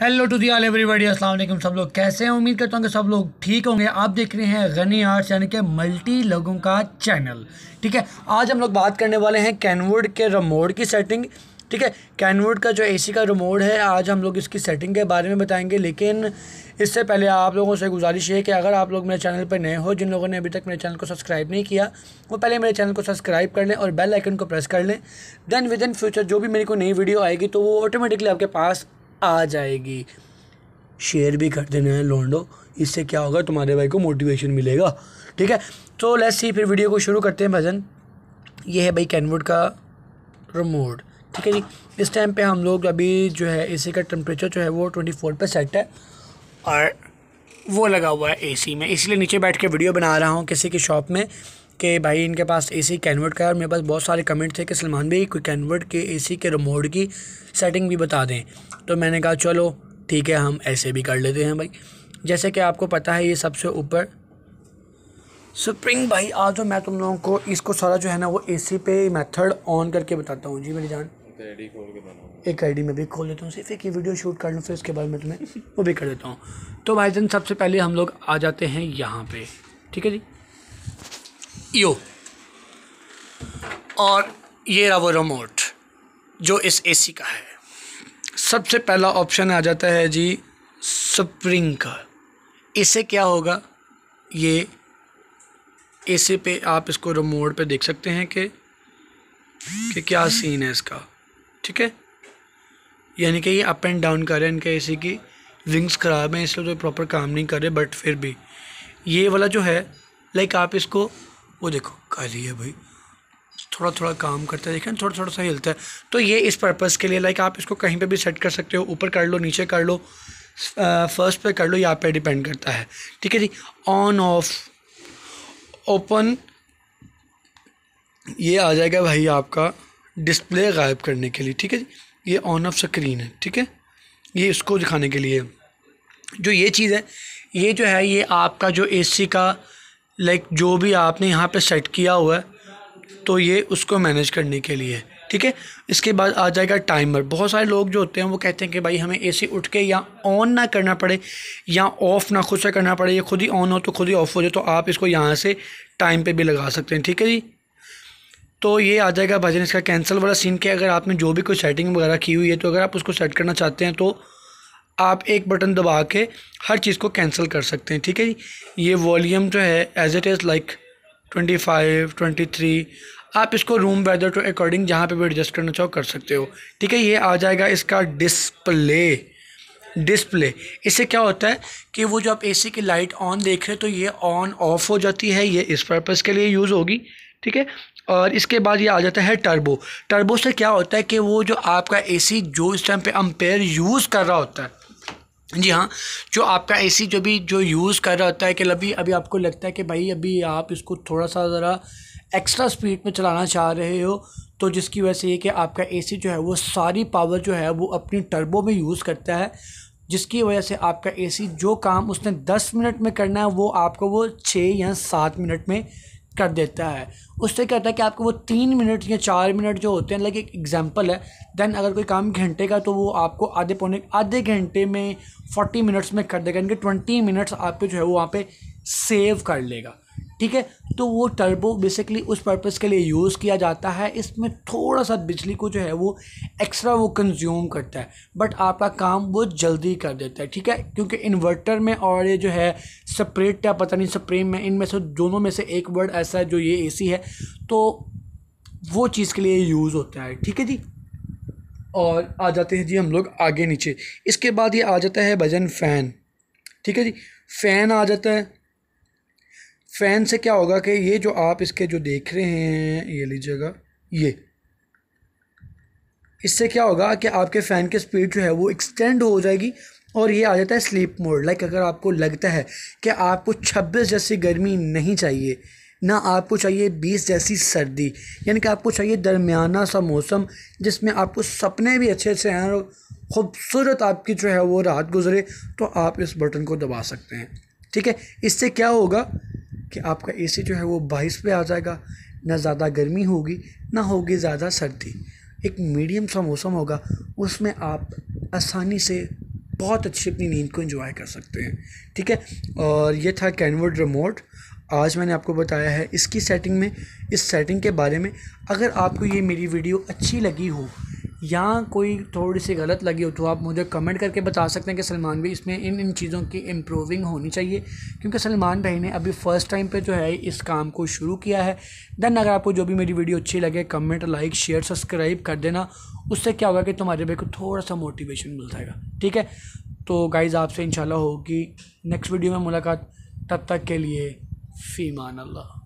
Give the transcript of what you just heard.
hello to the all everybody अस्सलाम वालेकुम सब लोग कैसे हैं उम्मीद करता हूँ कि सब लोग ठीक होंगे आप देख रहे हैं गनी आर्ट्स यानी कि मल्टी लोगों का चैनल ठीक है आज हम लोग बात करने वाले हैं कैनवुड के रमोड की सेटिंग ठीक है कैनवुड का जो एसी का रिमोट है आज हम लोग इसकी सेटिंग के बारे में बताएंगे लेकिन इससे पहले आप लोगों से गुजारिश है कि अगर आप लोग मेरे चैनल पर नए हो जिन लोगों ने अभी तक मेरे चैनल को सब्सक्राइब नहीं किया वो पहले मेरे चैनल को सब्सक्राइब कर लें और बेल आइकन को प्रेस कर लें दैन विद इन फ्यूचर जो भी मेरी कोई नई वीडियो आएगी तो वो ऑटोमेटिकली आपके पास आ जाएगी शेयर भी कर देना है लोंडो इससे क्या होगा तुम्हारे भाई को मोटिवेशन मिलेगा ठीक है तो लेट्स सी फिर वीडियो को शुरू करते हैं भजन ये है भाई कैनवुड का रिमोट ठीक है जी इस टाइम पे हम लोग अभी जो है ए का टेम्परेचर जो है वो ट्वेंटी फोर पर सेट है और वो लगा हुआ है एसी में इसलिए नीचे बैठ के वीडियो बना रहा हूँ किसी की शॉप में कि भाई इनके पास ए सी कैनवर्ट का है और मेरे पास बहुत सारे कमेंट थे कि सलमान भाई कोई कैनवर्ट के ए सी के रिमोट की सेटिंग भी बता दें तो मैंने कहा चलो ठीक है हम ऐसे भी कर लेते हैं भाई जैसे कि आपको पता है ये सबसे ऊपर स्प्रिंग भाई आज मैं तुम लोगों को इसको सारा जो है ना वो एसी पे मेथड ऑन करके बताता हूँ जी मेरी जान एक आई डी में भी खोल देता हूँ सिर्फ एक ही वीडियो शूट कर लूँ फिर उसके बाद में तुम्हें वो भी कर देता हूँ तो भाई जान सबसे पहले हम लोग आ जाते हैं यहाँ पे ठीक है जी यो और ये रहा वो रिमोट जो इस एसी का है सबसे पहला ऑप्शन आ जाता है जी स्प्रिंग का इसे क्या होगा ये एसी पे आप इसको रिमोट पे देख सकते हैं कि कि क्या सीन है इसका ठीक है यानी कि ये अप एंड डाउन कर रहे हैं इनके एसी की विंग्स ख़राब हैं इसलिए तो प्रॉपर काम नहीं कर रहे बट फिर भी ये वाला जो है लाइक आप इसको वो देखो काली है भाई थोड़ा थोड़ा काम करता है देखें थोड़ा थोड़ा सा हिलता है तो ये इस पर्पज़ के लिए लाइक आप इसको कहीं पे भी सेट कर सकते हो ऊपर कर लो नीचे कर लो फर्स्ट पे कर लो या पे डिपेंड करता है ठीक है जी ऑन ऑफ ओपन ये आ जाएगा भाई आपका डिस्प्ले गायब करने के लिए ठीक है जी ये ऑन ऑफ स्क्रीन है ठीक है ये इसको दिखाने के लिए जो ये चीज़ है ये जो है ये आपका जो ए का लाइक जो भी आपने यहाँ पे सेट किया हुआ है तो ये उसको मैनेज करने के लिए ठीक है इसके बाद आ जाएगा टाइमर बहुत सारे लोग जो होते हैं वो कहते हैं कि भाई हमें एसी उठ के या ऑन ना करना पड़े या ऑफ़ ना खुद से करना पड़े या खुद ही ऑन हो तो खुद ही ऑफ़ हो जाए तो आप इसको यहाँ से टाइम पे भी लगा सकते हैं ठीक है जी तो ये आ जाएगा भाई इसका कैंसिल वाला सीन के अगर आपने जो भी कोई सेटिंग वगैरह की हुई है तो अगर आप उसको सेट करना चाहते हैं तो आप एक बटन दबा के हर चीज़ को कैंसिल कर सकते हैं ठीक है जी ये वॉल्यूम जो है as it is like twenty five twenty three आप इसको रूम वेदर टू अकॉर्डिंग जहाँ पे भी एडजस्ट करना चाहो कर सकते हो ठीक है ये आ जाएगा इसका डिस्प्ले डिस्प्ले इससे क्या होता है कि वो जो आप एसी की लाइट ऑन देख रहे हो तो ये ऑन ऑफ हो जाती है ये इस पर्पज़ के लिए यूज़ होगी ठीक है और इसके बाद ये आ जाता है टर्बो टर्बो से क्या होता है कि वो जो आपका एसी जो इस टाइम पे अम्पेयर यूज़ कर रहा होता है जी हाँ जो आपका एसी जो भी जो यूज़ कर रहा होता है कि अभी अभी आपको लगता है कि भाई अभी आप इसको थोड़ा सा ज़रा एक्स्ट्रा स्पीड में चलाना चाह रहे हो तो जिसकी वजह से ये कि आपका एसी जो है वो सारी पावर जो है वो अपनी टर्बो में यूज़ करता है जिसकी वजह से आपका एसी जो काम उसने दस मिनट में करना है वो आपको वो छः या सात मिनट में कर देता है उससे कहता है कि आपको वो तीन मिनट या चार मिनट जो होते हैं लाइक एक एग्जाम्पल है देन अगर कोई काम घंटे का तो वो आपको आधे पौने आधे घंटे में फोर्टी मिनट्स में कर देगा यानी कि ट्वेंटी मिनट्स आपके जो है वो वहाँ पे सेव कर लेगा ठीक है तो वो टर्बो बेसिकली उस पर्पज़ के लिए यूज़ किया जाता है इसमें थोड़ा सा बिजली को जो है वो एक्स्ट्रा वो कंज्यूम करता है बट आपका काम वो जल्दी कर देता है ठीक है क्योंकि इन्वर्टर में और ये जो है सपरेट या पता नहीं सप्रेम में इनमें से दोनों में से एक वर्ड ऐसा है जो ये ए है तो वो चीज़ के लिए यूज़ होता है ठीक है जी और आ जाते हैं जी हम लोग आगे नीचे इसके बाद ये आ जाता है भजन फ़ैन ठीक है जी फ़ैन आ जाता है फ़ैन से क्या होगा कि ये जो आप इसके जो देख रहे हैं ये लीजिएगा ये इससे क्या होगा कि आपके फ़ैन की स्पीड जो है वो एक्सटेंड हो जाएगी और ये आ जाता है स्लीप मोड लाइक अगर आपको लगता है कि आपको 26 जैसी गर्मी नहीं चाहिए ना आपको चाहिए 20 जैसी सर्दी यानी कि आपको चाहिए दरमियाना सा मौसम जिसमें आपको सपने भी अच्छे अच्छे हैं और खूबसूरत आपकी जो है वो रात गुजरे तो आप इस बटन को दबा सकते हैं ठीक है इससे क्या होगा कि आपका ए जो है वो बाईस पे आ जाएगा ना ज़्यादा गर्मी होगी ना होगी ज़्यादा सर्दी एक मीडियम सा मौसम होगा उसमें आप आसानी से बहुत अच्छी अपनी नींद को एंजॉय कर सकते हैं ठीक है और ये था कैनवर्ड रिमोट आज मैंने आपको बताया है इसकी सेटिंग में इस सेटिंग के बारे में अगर आपको ये मेरी वीडियो अच्छी लगी हो या कोई थोड़ी सी गलत लगी हो तो आप मुझे कमेंट करके बता सकते हैं कि सलमान भाई इसमें इन इन चीज़ों की इम्प्रूविंग होनी चाहिए क्योंकि सलमान भाई ने अभी फ़र्स्ट टाइम पे जो है इस काम को शुरू किया है देन अगर आपको जो भी मेरी वीडियो अच्छी लगे कमेंट लाइक शेयर सब्सक्राइब कर देना उससे क्या होगा कि तुम्हारे भाई को थोड़ा सा मोटिवेशन मिल जाएगा ठीक है तो गाइज़ आपसे इंशाल्लाह होगी नेक्स्ट वीडियो में मुलाकात तब तक के लिए फ़ीमान अल्लाह